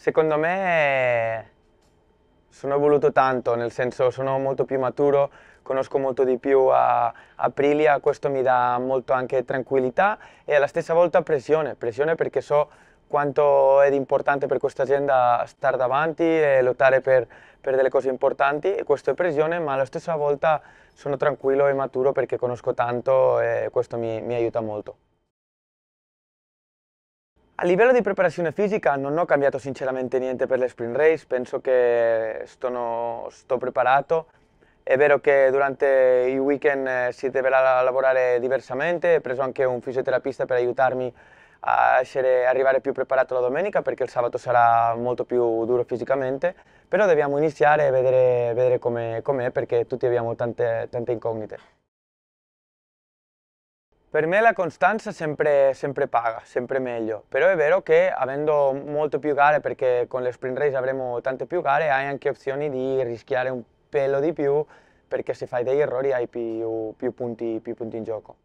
Secondo me sono evoluto tanto, nel senso sono molto più maturo, conosco molto di più a Aprilia, questo mi dà molto anche tranquillità e alla stessa volta pressione, pressione perché so quanto è importante per questa azienda stare davanti e lottare per, per delle cose importanti e questo è pressione ma alla stessa volta sono tranquillo e maturo perché conosco tanto e questo mi, mi aiuta molto. A livello di preparazione fisica non ho cambiato sinceramente niente per le sprint race, penso che sono, sto preparato. È vero che durante i weekend eh, si dovrà lavorare diversamente, ho preso anche un fisioterapista per aiutarmi a essere, arrivare più preparato la domenica perché il sabato sarà molto più duro fisicamente, però dobbiamo iniziare e vedere, vedere com'è, com perché tutti abbiamo tante, tante incognite. Per me la costanza sempre, sempre paga, sempre meglio, però è vero che avendo molto più gare, perché con le sprint race avremo tante più gare, hai anche opzioni di rischiare un pelo di più, perché se fai degli errori hai più, più, punti, più punti in gioco.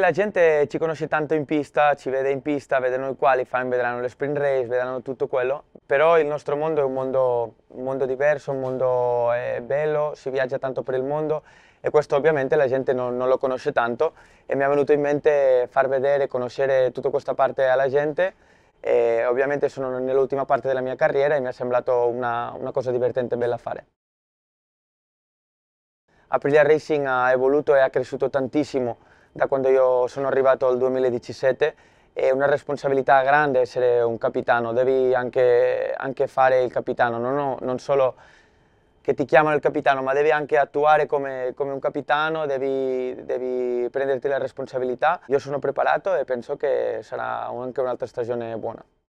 La gente ci conosce tanto in pista, ci vede in pista, vedono i qualifying, vedranno le sprint race, vedranno tutto quello però il nostro mondo è un mondo, un mondo diverso, un mondo eh, bello, si viaggia tanto per il mondo e questo ovviamente la gente non, non, lo conosce tanto e mi è venuto in mente far vedere e conoscere tutta questa parte alla gente e ovviamente sono nell'ultima parte della mia carriera e mi è sembrato una, una cosa divertente e bella fare. Aprilia Racing ha evoluto e ha cresciuto tantissimo da quando io sono arrivato al 2017 è una responsabilità grande essere un capitano, devi anche, anche fare il capitano, non, ho, non, solo che ti chiamano il capitano, ma devi anche attuare come, come un capitano, devi, devi, prenderti la responsabilità. Io sono preparato e penso che sarà anche un'altra stagione buona.